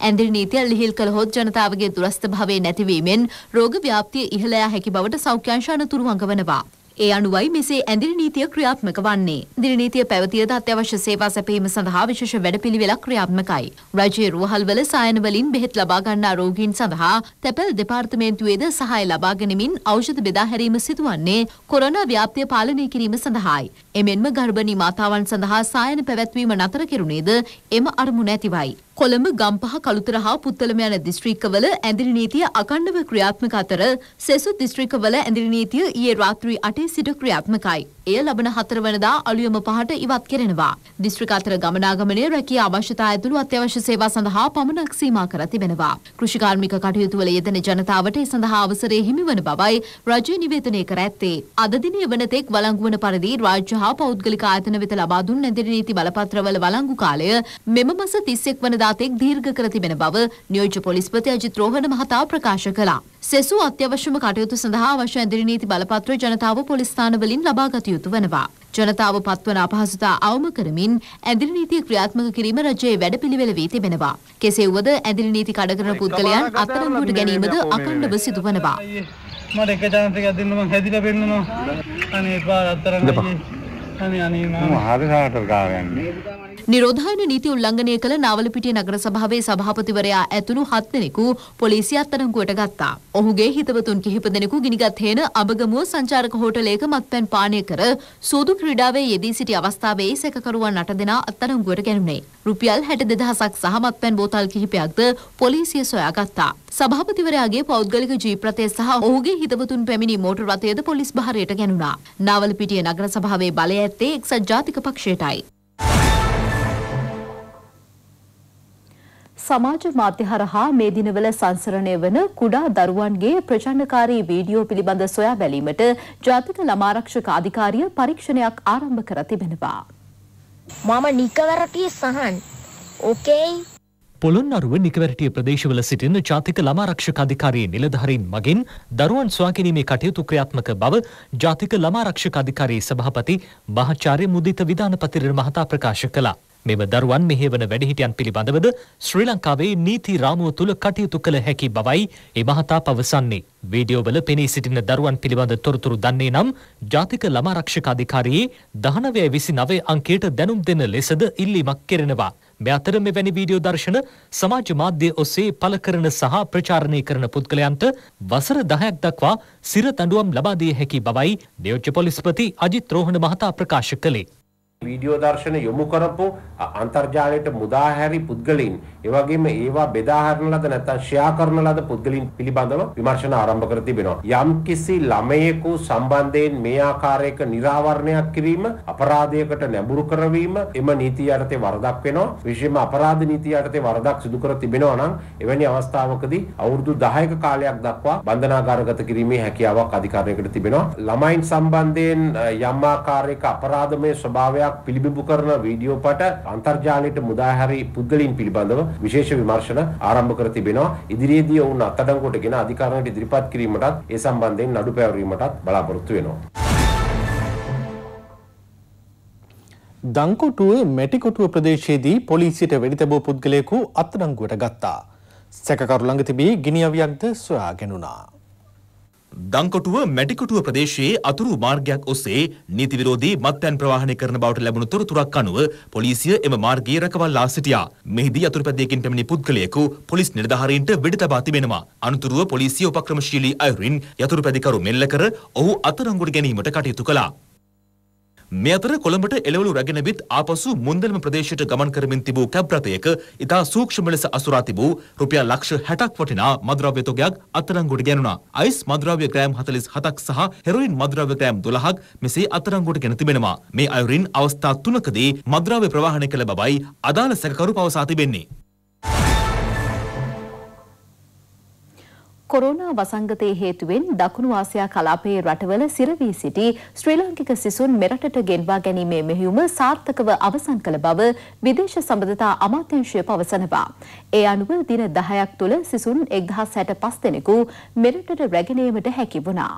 ඇඳිරි නීතිය ලිහිල් කළහොත් ජනතාවගේ දුරස්ථභාවය නැතිවීමෙන් රෝග ව්‍යාප්තිය ඉහළ යා හැකි බවට සෞඛ්‍ය අංශ අනතුරු වඟවනවා. ඒ අනුවයි මෙසේ ඇඳිරි නීතිය ක්‍රියාත්මක වන්නේ. දිරි නීතිය පැවතියද අත්‍යවශ්‍ය සේවා සැපයීම සඳහා විශේෂ වැඩපිළිවෙලක් ක්‍රියාත්මකයි. රජයේ රුවහල්වල සායන වලින් බෙහෙත් ලබා ගන්නා රෝගීන් සඳහා තැපැල් දෙපාර්තමේන්තුවේද සහාය ලබා ගැනීමෙන් ඖෂධ බෙදා හැරීම සිදුවන්නේ කොරෝනා ව්‍යාප්තිය පාලනය කිරීම සඳහායි. එමෙන්ම ගර්භණී මාතාවන් සඳහා සායන පැවැත්වීම නතර කෙරුණේද එම අරමුණ ඇතිවයි. කොළඹ ගම්පහ කළුතර හා පුත්තලම යන දිස්ත්‍රික්කවල ඇඳිරි නීතිය අකණ්ඩව ක්‍රියාත්මක අතර සෙසු දිස්ත්‍රික්කවල ඇඳිරි නීතිය ඊයේ රාත්‍රී 8 සිට ක්‍රියාත්මකයි. එය ලබන හතරවනදා අලුයම පහට ඉවත් කෙරෙනවා. දිස්ත්‍රික් අතර ගමනාගමනය රැකිය අවශ්‍යතා ඇතුළු අත්‍යවශ්‍ය සේවා සඳහා පමණක් සීමා කර තිබෙනවා. කෘෂිකාර්මික කටයුතුවල යෙදෙන ජනතාවට ඒ සඳහා අවසරය හිමිවන බවයි රජය නිවේදනය කර ඇත්තේ. අද දිනේ වනතෙක් වළංගුවන පරිදි රාජ්‍ය හා පෞද්ගලික ආයතන වෙත ලබා දුන් නැදිරි නීති බලපත්‍රවල වළංගු කාලය මෙම මස 31 වනදා තෙක් දීර්ඝ කර තිබෙන බව නියෝජ්‍ය පොලිස්පති අජිත් රෝහණ මහතා ප්‍රකාශ කළා. සෙසු අත්‍යවශ්‍යම කටයුතු සඳහා අවශ්‍ය ඇදිරි නීති බලපත්‍ර ජනතාව පොලිස් ස්ථානවලින් ලබා ගත යුතු වනවා. ජනතාව පත්වන අපහසුතා අවම කරමින් ඇදිරි නීතිය ක්‍රියාත්මක කිරීම රජයේ වැඩපිළිවෙල වී තිබෙනවා. කෙසේ වුවද ඇදිරි නීති කඩ කරන පුද්ගලයන් අත්අඩංගුවට ගැනීමද අඛණ්ඩව සිදු වනවා. මට එක ජනතික අදින්න මං හැදිලා පෙන්නනවා. අනේ එපා අත්තරන් අනේ අනේ මම හරි සාටර් ගාව යන්නේ. නිරෝධායන නීති උල්ලංඝනය කළ නාවලපිටිය නගර සභාවේ සභාපතිවරයා ඇතුළු හත් දෙනෙකු පොලිසිය අත්අඩංගුවට ගත්තා. ඔහුගේ හිතවතුන් කිහිප දෙනෙකු ගිනිගත් හේන අබගමුව සංචාරක හෝටලයක මත්පැන් පානය කර සූදු ක්‍රීඩාවේ යෙදී සිටි අවස්ථාවේ සැකකරුවන් අට දෙනා අත්අඩංගුවට ගැනුණේ. රුපියල් 62000ක් සහ මත්පැන් බෝතල් කිහිපයක්ද පොලිසිය සොයාගත්තා. සභාපතිවරයාගේ පෞද්ගලික ජීප් රථය සහ ඔහුගේ හිතවතුන් පැමිණි මෝටර් රථයද පොලිස් භාරයට ගැනුණා. නාවලපිටිය නගර සභාවේ බලය ඇත්තේ එක්සත් ජාතික පක්ෂයටයි. සමාජ මාධ්‍ය හරහා මේ දිනවල සංසරණය වන කුඩා දරුවන්ගේ ප්‍රචණ්ඩකාරී වීඩියෝ පිළිබඳ සොයා බැලීමට ජාතික ළමාරක්ෂක අධිකාරිය පරීක්ෂණයක් ආරම්භ කර තිබෙනවා. මම නිකවරටිය සහන්. ඕකේයි. පොළොන්නරුව නිකවැරටිය ප්‍රදේශවල සිටින ජාතික ළමාරක්ෂක අධිකාරී නිලධාරීන් මගින් දරුවන් ස්වාකිනීමේ කටයුතු ක්‍රියාත්මක බව ජාතික ළමාරක්ෂක අධිකාරී සභාපති මහාචාර්ය මුදිත විධානපතිරණ මහතා ප්‍රකාශ කළා. මෙම දරුවන් මෙහෙවන වැඩිහිටියන් පිළිබඳවද ශ්‍රී ලංකාවේ නීති රාමුව තුළ කටයුතු කළ හැකි බවයි ඒ මහතා පවසන්නේ. වීඩියෝවල පෙනී සිටින දරුවන් පිළිබඳ තොරතුරු දන්නේ නම් ජාතික ළමාරක්ෂක අධිකාරියේ දහනවය විසි නවය අංකයට දැනුම් දෙන ලෙසද ඉල්ලීමක් කෙරෙනවා. මෙ අතර මෙවැනි වීඩියෝ දර්ශන සමාජ මාධ්‍ය ඔස්සේ පල කරන සහ ප්‍රචාරණය කරන පුද්ගලයන්ට වසර දහයක් දක්වා සිර තඩුවම් ලබාදිය හැකි බවයි නියෝජ්‍ය පොලිස්පති අජිත් රෝහණ මහතා ප්‍රකාශ කළේ. වීඩියෝ දර්ශන යොමු කරපු අන්තර්ජාලයට මුදා හැරි පුද්ගලයින් ඒ වගේම ඒවා බෙදා හරින ලද නැත්නම් ෂෙයා කරන ලද පුද්ගලයින් පිළිබඳව විමර්ශන ආරම්භ කර තිබෙනවා යම් කිසි ළමයෙකු සම්බන්ධයෙන් මේ ආකාරයක නිරාවරණයක් කිරීම අපරාධයකට නැඹුරු කරවීම එම නීතිය යටතේ වරදක් වෙනවා විශේෂයෙන්ම අපරාධ නීතිය යටතේ වරදක් සිදු කර තිබෙනවා නම් එවැනි අවස්ථාවකදී අවුරුදු 10ක කාලයක් දක්වා බන්ධනාගාරගත කිරීමේ හැකියාවක් අධිකාරියකට තිබෙනවා ළමයින් සම්බන්ධයෙන් යම් ආකාරයක අපරාධමය ස්වභාවයක් ගණනාවක් පිළිබිඹු කරන වීඩියෝ පට අන්තර්ජාලයට මුදා හැරි පුද්ගලයින් පිළිබඳව විශේෂ විමර්ශන ආරම්භ කර තිබෙනවා. ඉදිරියේදී ඔවුන් අත්අඩංගුවටගෙන අධිකරණයට ඉදිරිපත් කිරීමටත් ඒ සම්බන්ධයෙන් නඩු පැවරීමටත් බලාපොරොත්තු වෙනවා. දංකොටුව මැටිකොටුව ප්‍රදේශයේදී පොලිසියට වෙඩිතැබූ පුද්ගලයෙකු අත්අඩංගුවට ගත්තා. සැකකරු ළඟ තිබී ගිනි අවියක්ද සොයාගෙනුණා. දංකොටුව මැටිකොටුව ප්‍රදේශයේ අතුරු මාර්ගයක් ඔස්සේ නීති විරෝධී මත්පැන් ප්‍රවාහනය කරන බවට ලැබුණු තොරතුරක් අනුව පොලිසිය එම මාර්ගයේ රැකවල්ලා සිටියා. මෙහිදී අතුරුපැදියකින් පැමිණි පුද්ගලයෙකු පොලිස් නිලධාරීන්ට වෙඩි තබා තිබෙනවා. අනතුරුව පොලිසිය උපක්‍රමශීලී අයුරින් යතුරුපැදිකරු මෙල්ල කර ඔහු අත්අඩංගුවට ගැනීමට කටයුතු කළා. මේ අතර කොළඹට එළවලු රැගෙන බිත් ආපසු මුන්දැල්ම ප්‍රදේශයට ගමන් කරමින් තිබූ කැබ් රථයක ඉතා සූක්ෂම ලෙස අසුරා තිබූ රුපියල් ලක්ෂ 60ක් වටිනා මද්‍රව්‍ය තොගයක් අත්අඩංගුවට ගැනුණා. අයිස් මද්‍රව්‍ය ග්‍රෑම් 47ක් සහ හෙරොයින් මද්‍රව්‍ය ග්‍රෑම් 12ක් මෙසේ අත්අඩංගුවට ගෙන තිබෙනවා. මේ අයුරින් අවස්ථා තුනකදී මද්‍රව්‍ය ප්‍රවාහනය කළ බවයි අදාළ සැකකරු පවසා තිබෙන්නේ. කොරෝනා වසංගතයේ හේතුවෙන් දකුණු ආසියා කලාපයේ රටවල සිරවී සිටි ශ්‍රී ලාංකික සිසුන් මෙරටට ගෙන්වා ගැනීමේ මෙහෙයුම සාර්ථකව අවසන් කළ බව විදේශ සම්බන්ධතා අමාත්‍යාංශය පවසනවා. ඒ අනුව දින 10ක් තුළ සිසුන් 1065 දෙනෙකු මෙරටට රැගෙන ඒමට හැකි වුණා.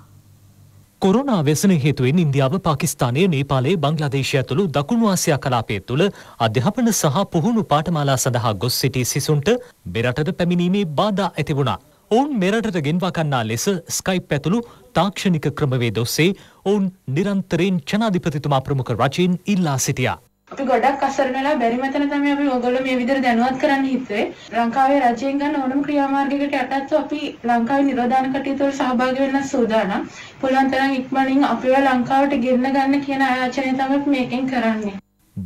කොරුණා වෙසන හේතුවෙන් ඉන්දියාව පාකිස්ානය නේපාලේ බංගලාදේශය ඇතුළු දකුණු ආසියා කලාපය තුළ අධ්‍යාපන සහ පුහුණු පාටමාලා සඳහා ගොස් සිටි සිසුන්ට බෙරටට පැමිණීමේ බාධා ඇතිවුණා. ඔවුන් මෙරටට ගෙන්වා කන්නා ලෙස ස්කයිප් ඇතුළු තාක්ෂණික ක්‍රමවේද ඔස්සේ ඔවුන් නිරන්තරයෙන් ජනාධිපතිතුමා ප්‍රමුඛ රජයෙන් ඉල්ලා සිටියා. අපි ගොඩක් අසරණලා බැරි මතන තමයි අපි ඔයගොල්ලෝ මේ විදිහට දැනුවත් කරන්න හිතුවේ. ලංකාවේ රජයෙන් ගන්න ඕනම ක්‍රියාමාර්ගයකට යටත්ව අපි ලංකාවේ නිරෝධායන කටයුතු වල සහභාගී වෙන්න සූදානම්. පුළුවන් තරම් ඉක්මනින් අපිව ලංකාවට ගෙන්න ගන්න කියන ආයාචනය තමයි මේකෙන් කරන්නේ.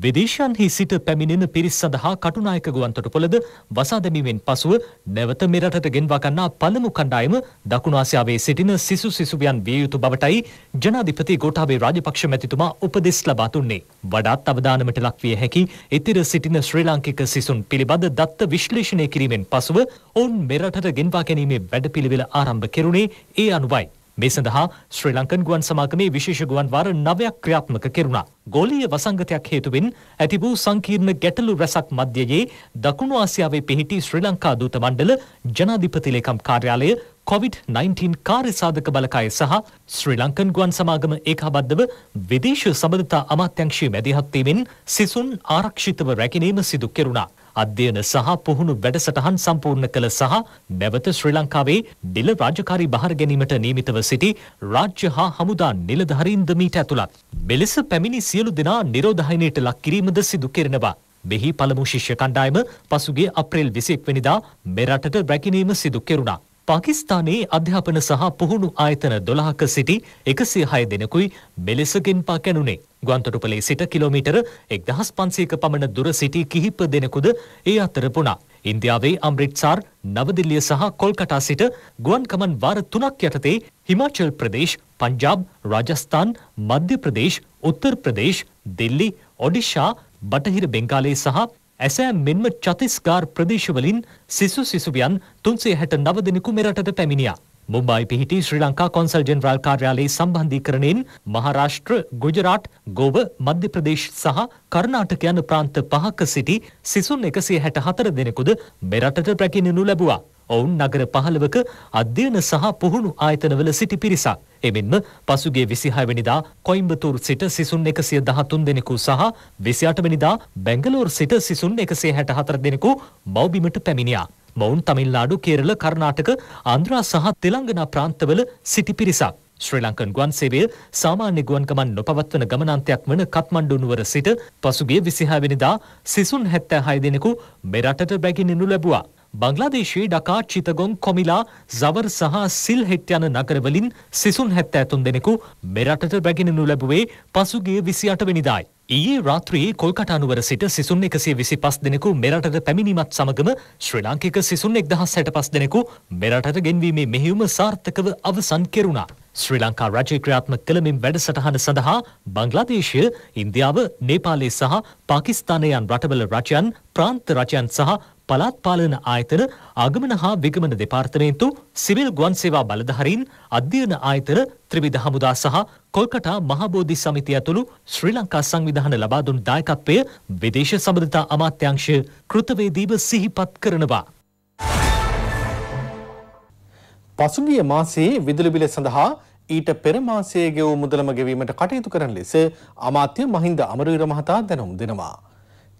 විදේශයන්හි සිට පැමිණෙන පිරිස් සඳහා කටුනායක ගුවන්තොටුපළද වසා දැමීමෙන් පසුව නැවත මෙරටට ගෙන්වා ගන්නා පළමු කණ්ඩායම දකුණු ආසියාවේ සිටින සිසු සිසුවියන් විය යුතු බවටයි ජනාධිපති ගෝඨාභය රාජපක්ෂ මැතිතුමා උපදෙස් ලබා දුන්නේ. වඩාත් අවධානමට ලක්විය හැකි ඉතිර සිටින ශ්‍රී ලාංකික සිසුන් පිළිබඳ දත්ත විශ්ලේෂණය කිරීමෙන් පසුව ඔවුන් මෙරටට ගෙන්වා ගැනීමේ වැඩපිළිවෙල ආරම්භ කෙරුණේ ඒ අනුවයි. මේ සඳහා ශ්‍රී ලංකන් ගුවන් සමාගමේ විශේෂ ගුවන් වාර නවයක් ක්‍රියාත්මක කෙරුණා. ගෝලීය වසංගතයක් හේතුවෙන් ඇති වූ සංකීර්ණ ගැටලු රැසක් මධ්‍යයේ දකුණු ආසියාවේ පිහිටි ශ්‍රී ලංකා දූත මණ්ඩල ජනාධිපති ලේකම් කාර්යාලය COVID-19 කාර්යසාධක බලකාය සහ ශ්‍රී ලංකන් ගුවන් සමාගම ඒකාබද්ධව විදේශ සබඳතා අමාත්‍යංශයේ මැදිහත්වීමෙන් සිසුන් ආරක්ෂිතව රැකිනීම සිදු කෙරුණා. අධ්‍යයන සහ පුහුණු වැඩසටහන් සම්පූර්ණ කළ සහ නැවත ශ්‍රී ලංකාවේ නිල රාජකාරි බහර ගැනීමට නියමිතව සිටි රාජ්‍ය හා හමුදා නිලධහරින්ද මීට ඇතුළත්. මෙලෙස පැමිණි සියලු දෙනා නිරෝධහයිනයට ලක් කිරීමද සිදු කෙරෙනවා. මෙහි පළමු ශිෂ්‍ය කණ්ඩායම පසුගේ අප්‍රේල් විසික් වනිදා මෙරටට රැකිනීම සිදු කෙරුණා. පාකිස්ථානයේ අධ්‍යාපන සහ පුහුණු ආයතන දොළහක සිටි එකසිය හය දෙනකුයි මෙලෙසගෙන් පා කැනුනේ. ගුවන්තොටුපලේ සිට කිලෝමීටර එක්දහස් පන්සයක පමණ දුර සිටි කිහිප දෙනෙකුද ඒ අතර පුුණා. ඉන්දියාවේ අම්රිට්සාර් නවදිල්ලිය සහ කොල්කටා සිට ගුවන්කමන් වාර තුනක් යටතේ හිමාචල් ප්‍රදේශ් පංජාබ් රාජස්ථාන් මධ්‍ය ප්‍රදේශ් උත්තර ප්‍රදේශ් දිල්ලි ඔඩිශා බටහිර බෙංගාලේ සහ ඇසෑම් මෙන්ම චතිස්කාර් ප්‍රදේශවලින් සිසු සිසුවියන් තුන්සේ හැට නවදෙනෙකු මෙරටට පැමිණියා. මුම්බයි පිහිටි ශ්‍රී ලංකා කොන්සල් ජෙනරාල් කාර්යාලයේ සම්බන්ධීකරණයෙන් මහාරාෂ්ට්‍ර, ගුජරාට්, ගොව, මධ්‍ය ප්‍රදේශ සහ කර්ණාටක යන ප්‍රාන්ත පහක සිටි සිසුන් 164 දෙනෙකුද මෙරටට රැකිනිනු ලැබුවා. ඔවුන් නගර 15ක අධ්‍යයන සහ පුහුණු ආයතනවල සිටි පිරිසක්. එමෙන්ම පසුගිය 26 වෙනිදා කොයිම්බතුර සිට සිසුන් 113 දෙනෙකු සහ 28 වෙනිදා බැංගලෝර සිට සිසුන් 164 දෙනෙකු මව්බිමට පැමිණියා. මොවුන් තමිල්නාඩු කේරළ කර්ණාටක ආන්ද්‍රා සහ තෙලංගනා ප්‍රාන්තවල සිටි පිරිසක්. ශ්‍රී ලංකන් ගුවන් සේවය සාමාන්‍ය ගුවන්කමන් නොපවත්වන ගමනන්තයක් වන කත්මණ්ඩු නුවර සිට පසුගිය 26 වෙනිදා සිසුන් 76 දෙනෙකු මෙරටට බැගිනිනු ලැබුවා. බංග්ලාදේශයේ ඩකා චිතගොන් කොමිලා සවර් සහ සිල්හෙට් යන නගරවලින් සිසුන් 73 දෙනෙකු මෙරටට බැගිනිනු ලැබුවේ පසුගිය 28 වෙනිදායි. ඊයේ රාත්‍රයේ කොල්කට අනුවර සිට සිසුන් එකසේ විසි පස් දෙනෙකු මෙරටට පැමිණීමත් සමගම ශ්‍රී ලාංකික සිසුන් එක්දහස් හැට පස් දෙනෙකු මෙරටට ගෙන්වීමේ මෙහිවුම සාර්ථකව අවසන් කෙරුණා. ශ්‍රී ලංකා රජය ක්‍රියාත්මක කළමින් වැඩසටහන සඳහා බංග්ලාදේශය, ඉන්දියාව, නේපාලය සහ පාකිස්ථානයන් රටවල රජයන්, ප්‍රාන්ත රජයන් සහ පළාත් පාලන ආයතන ආගමන හා විගමන දෙපාර්තමේන්තු සිවිල් ගුවන් සේවා බලධහරින් අධ්‍යයන ආයතන ත්‍රිවිධ හමුදා සහ කොල්කටා මහබෝධි සමිතිය ඇතුළු ශ්‍රී ලංකා සංවිධාන ලබා දුන් දායකත්වය විදේශ සබඳතා අමාත්‍යංශය කෘතවේදීව සිහිපත් කරනවා. පසුගිය මාසයේ විදුලි බිල සඳහා ඊට පෙර මාසයේ ගෙවූ මුදලම ගෙවීමට කටයුතු කරන ලෙස අමාත්‍ය මහින්ද අමරවීර මහතා දැනුම් දෙනවා.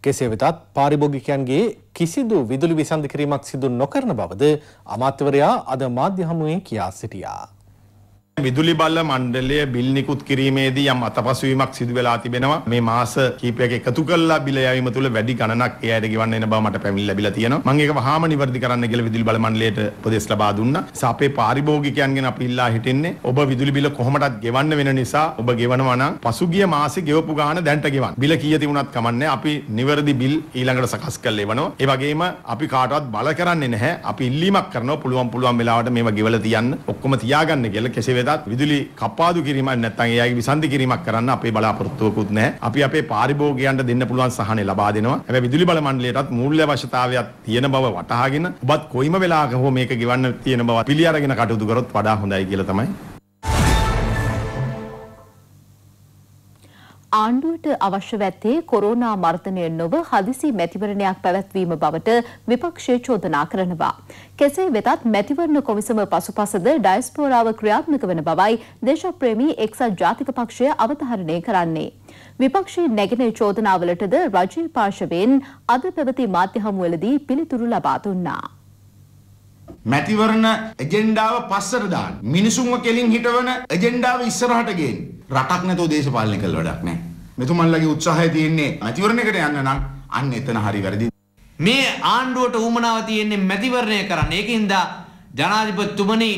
කෙසේ වෙතත් පාරිභෝගිකයන්ගේ කිසිදු විදුලි විසන්ධ කිරීමක් සිදු නොකරන බවද අමාත්‍යවරයා අද මාධ්‍ය හමුවේ කියා සිටියා. විදුලි බල මණ්ඩලය බිල් නිකුත් කිරීමේදී යම් අතපසුවීමක් සිදු වෙලා තිබෙනවා. මේ මාස කීපයක එකතු කරලා බිල යැවීම තුළ වැඩි ගණනක් ඒ අයට ගෙවන්න එන බව මට පැමිණ ලැබිලා තියෙනවා. මම ඒක වහාම නිවැරදි කරන්න කියලා විදුලි බල මණ්ඩලයට උපදෙස් ලබා දුන්නා. අපේ පාරිභෝගිකයන්ගෙන් අපි ඉල්ලා හිටින්නේ ඔබ විදුලි බිල කොහොමටත් ගෙවන්න වෙන නිසා ඔබ ගෙවනවා නම් පසුගිය මාසේ ගෙවපු ගාණ දැන්ට ගෙවන්න. බිල කීය තිබුණත් කමන්නේ අපි නිවැරදි බිල් ඊළඟට සකස් කරලා එවනවා. ඒ වගේම අපි කාටවත් බල කරන්නේ නැහැ. අපි ඉල්ලීමක් කරනවා පුළුවන් පුළුවන් වෙලාවට මේවා ගෙවලා තියන්න. ඔක්කොම තියාගන්න කියලා කෙසේ වෙතත් වෙතත් විදුලි කපාදු කිරීමක් නැත්නම් ඒ අයගේ විසන්ධි කිරීමක් කරන්න අපේ බලාපොරොත්තුවකුත් නැහැ. අපි අපේ පාරිභෝගිකයන්ට දෙන්න පුළුවන් සහනය ලබා දෙනවා. හැබැයි විදුලි බල මණ්ඩලයටත් මූල්‍ය අවශ්‍යතාවයක් තියෙන බව වටහාගෙන ඔබත් කොයිම වෙලාවක හෝ මේක ගෙවන්න තියෙන බව පිළි අරගෙන කටයුතු කරොත් වඩා හොඳයි කියලා තමයි ආණ්ඩුවට අවශ්‍ය වැත්තේ කොරෝනා මර්ධනය නොව හදිසි මැතිවරණයක් පැවැත්වීම බවට විපක්ෂය චෝදනා කරනවා. කෙසේ වෙතත් මැතිවරණ කොමිසම පසුපසද ඩයස්පෝරාව ක්‍රියාත්මක වන බවයි දේශප්‍රේමී එක්සත් ජාතික පක්ෂය අවධාරණය කරන්නේ. විපක්ෂයේ නැගෙන චෝදනාවලටද රජයේ පාර්ශවයෙන් අද පැවති මාධ්‍ය හමුවලදී පිළිතුරු ලබා දුන්නා. මැතිවරණ එජෙන්ඩාව පස්සට දාන්න. මිනිසුන්ව කෙලින් හිටවන එජෙන්ඩාව ඉස්සරහට ගේන්න. රටක් නැතුව දේශපාලනය කළ වැඩක් නැහැ. මෙතුමන්ලගේ උත්සාහය තියෙන්නේ මැතිවරණයකට යන්න නම් අන්න එතන හරි වැරදි. මේ ආණ්ඩුවට උමනාව තියෙන්නේ මැතිවරණය කරන්න. ඒකින්ද ජනාධිපතිතුමනි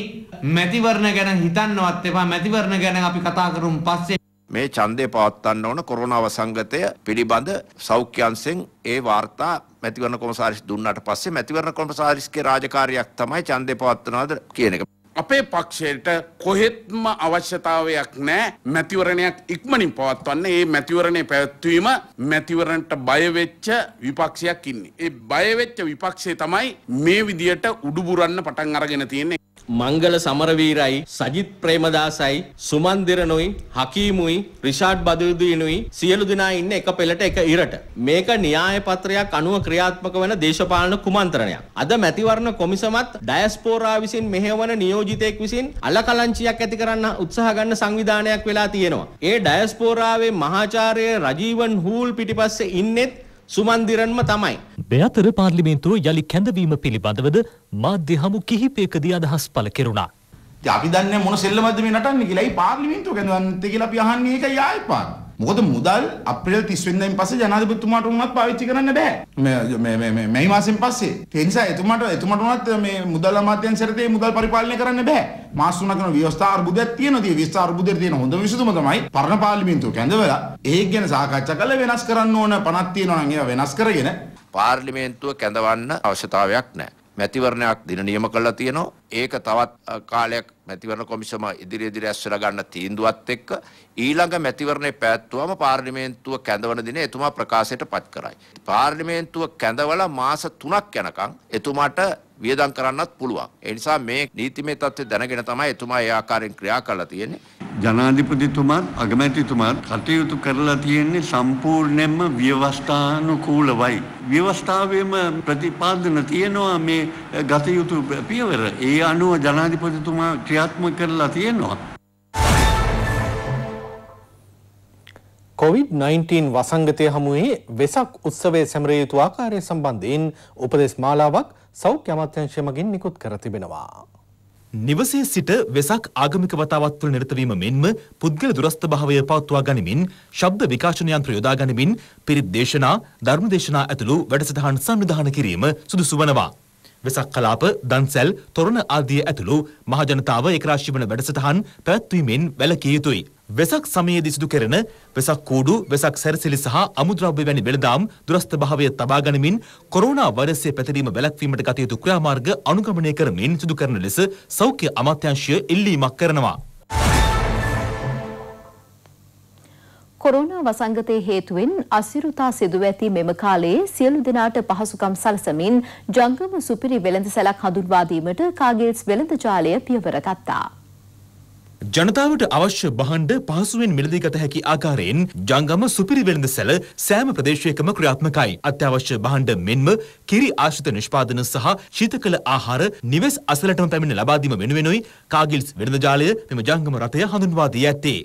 මැතිවරණ ගැන හිතන්නවත් එපා. මැතිවරණ ගැන අපි කතා කරමු පස්සේ මේ ඡන්දය පවත්වන්න ඕන කොරෝනා වසංගතය පිළිබඳ සෞඛ්‍ය අංශෙන් ඒ වාර්තා මැතිවරණ කොමසාරිස් දුන්නාට පස්සේ මැතිවරණ කොමසාරිස්ගේ රාජකාරියක් තමයි ඡන්දය පවත්වනවාද කියන එක. අපේ පක්ෂයට කොහෙත්ම අවශ්‍යතාවයක් නෑ මැතිවරණයක් ඉක්මනින් පවත්වන්න ඒ මැතිවරණය පැවැත්වීම මැතිවරණට බයවෙච්ච විපක්ෂයක් ඉන්නේ. ඒ බයවෙච්ච විපක්ෂය තමයි මේ විදියට උඩුබුරන්න පටන් අරගෙන තියෙන්නේ. මංගල සමරවීරයි සජිත් ප්‍රේමදාසයි සුමන්දිරනුයි හකීමුයි රිෂාඩ් බදුදුයිනුයි සියලු දෙනා ඉන්න එක පෙළට එක ඉරට මේක න්‍යාය පත්‍රයක් අනුව ක්‍රියාත්මක වන දේශපාලන කුමන්ත්‍රණයක් අද මැතිවරණ කොමිසමත් ඩයස්පෝරා විසින් මෙහෙවන නියෝජිතයෙක් විසින් අලකලංචියක් ඇති කරන්න උත්සාහ ගන්න සංවිධානයක් වෙලා තියෙනවා ඒ ඩයස්පෝරාවේ මහාචාර්ය රජීවන් හූල් පිටිපස්සේ ඉන්නෙත් සුමන්දිරන්ම තමයි. මෙතර පාර්ලිමේන්තුව යළි කැඳවීම පිළිබඳවද මාධ්‍ය හමු කිහිපයකදී අදහස් පළ කෙරුණා. අපි දන්නේ මොන සෙල්ලමද මේ නටන්නේ කියලා. ඒ පාර්ලිමේන්තුව ගැන දන්නේ කියලා අපි අහන්නේ ඒකයි ආයෙත් පාර්ලිමේන්තුව. මොකද මුදල් අප්‍රේල් 30 වෙනිදායින් පස්සේ ජනාධිපතිතුමාට වුණත් පාවිච්චි කරන්න බෑ. මේ මේ මේ මේ මාසෙන් පස්සේ. ඒ නිසා එතුමාට එතුමාට වුණත් මේ මුදල් අමාත්‍යාංශයටදී මුදල් පරිපාලනය කරන්න බෑ. මාස තුනක ව්‍යවස්ථා අර්බුදයක් තියෙනවා. ඒ ව්‍යවස්ථා අර්බුදෙට තියෙන හොඳම විසඳුම තමයි පරණ පාර්ලිමේන්තුව කැඳවලා ඒක ගැන සාකච්ඡා කරලා වෙනස් කරන්න ඕන පණක් තියෙනවා නම් ඒවා වෙනස් කරගෙන පාර්ලිමේන්තුව කැඳවන්න අවශ්‍යතාවයක් නැහැ. මැතිවරණයක් දින නියම කරලා තියෙනවා. ඒක තවත් කාලයක් මැතිවරණ කොමිසම ඉදිරි ඉදිරි ඇස්සලා ගන්න තීන්දුවත් එක්ක ඊළඟ මැතිවරණේ පැවැත්වුවම පාර්ලිමේන්තුව කැඳවන දින එතුමා ප්‍රකාශයට පත් කරයි. පාර්ලිමේන්තුව කැඳවලා මාස 3ක් යනකම් එතුමාට වියදම් කරන්නත් පුළුවන්. ඒ නිසා මේ නීතිමය தත්ත්වය දැනගෙන තමයි එතුමා ඒ ආකාරයෙන් ක්‍රියා කරලා තියෙන්නේ. ජනාධිපතිතුමාත් අගමැතිතුමාත් කටයුතු කරලා තියෙන්නේ සම්පූර්ණයෙන්ම ව්‍යවස්ථානුකූලවයි. ව්‍යවස්ථාවේම ප්‍රතිපාදන තියෙනවා මේ ගතයුතු පියවර. ඒ අනුව ජනාධිපතිතුමා ක්‍රියාත්මක කරලා තියෙනවා. COVID-19 වසංගතය හමුවේ වෙසක් උත්සවය සැමරිය යුතු ආකාරය සම්බන්ධයෙන් උපදෙස් මාලාවක් සෞඛ්‍ය අමාත්‍යංශය මගින් නිකුත් කර තිබෙනවා. නිවසේ සිට වෙසක් ආගමික වතාවත් තුළ නිරතවීම මෙන්ම පුද්ගල දුරස්ථභාවය පවත්වා ගනිමින් ශබ්ද විකාශන යන්ත්‍ර යොදා ගනිමින් පිරිත් දේශනා ධර්ම දේශනා ඇතුළු වැඩසටහන් සංවිධාන කිරීම සුදුසු වනවා. වෙසක් කලාප, දන්සැල්, තොරණ ආදිය ඇතුළු මහජනතාව එක්රාශී වන වැඩසටහන් පැවැත්වීමෙන් වැළකී යුතුයි. වෙසක් සමයේදී සිදු කෙරෙන වෙසක් කූඩු, වෙසක් සැරසිලි සහ අමුද්‍රව්‍ය වැනි වෙළඳාම් දුරස්ථභාවය තබා ගනිමින් කොරෝනා වෛරසය පැතිරීම වැළැක්වීමට කටයුතු ක්‍රියාමාර්ග අනුගමනය කරමින් සිදු කරන ලෙස සෞඛ්‍ය අමාත්‍යාංශය ඉල්ලීමක් කරනවා. කොරෝනා වසංගතයේ හේතුවෙන් අසිරුතා සිදුව ඇති මෙම කාලයේ සියලු දෙනාට පහසුකම් සලසමින් ජංගම සුපිරි වෙළඳ සැලක් හඳුන්වා දීමට කාගේල්ස් වෙළඳ ජාලය පියවර ගත්තා. ජනතාවට අවශ්‍ය බහන්ඩ පහසුවෙන් මිලදීගත හැකි ආකාරයෙන් ජංගම සුපිරි වෙළඳ සැල සෑම ප්‍රදේශයකම ක්‍රියාත්මකයි. අත්‍යවශ්‍ය බහන්ඩ මෙන්ම කිරි ආශ්‍රිත නිෂ්පාදන සහ ශීතකල ආහාර නිවෙස් අසලටම පැමිණ ලබාදීම වෙනුවෙනුයි කාගිල්ස් වෙළඳ ජාලය මෙම ජංගම රථය හඳුන්වා දී ඇත්තේ.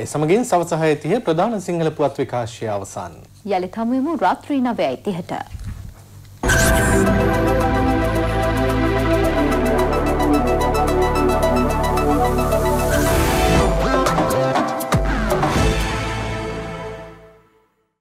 ඒ සමගින් සවස 6:30 ප්‍රධාන සිංහල පුවත් විකාශය අවසන්. යලිත් හමුවෙමු රාත්‍රී 9:30ට.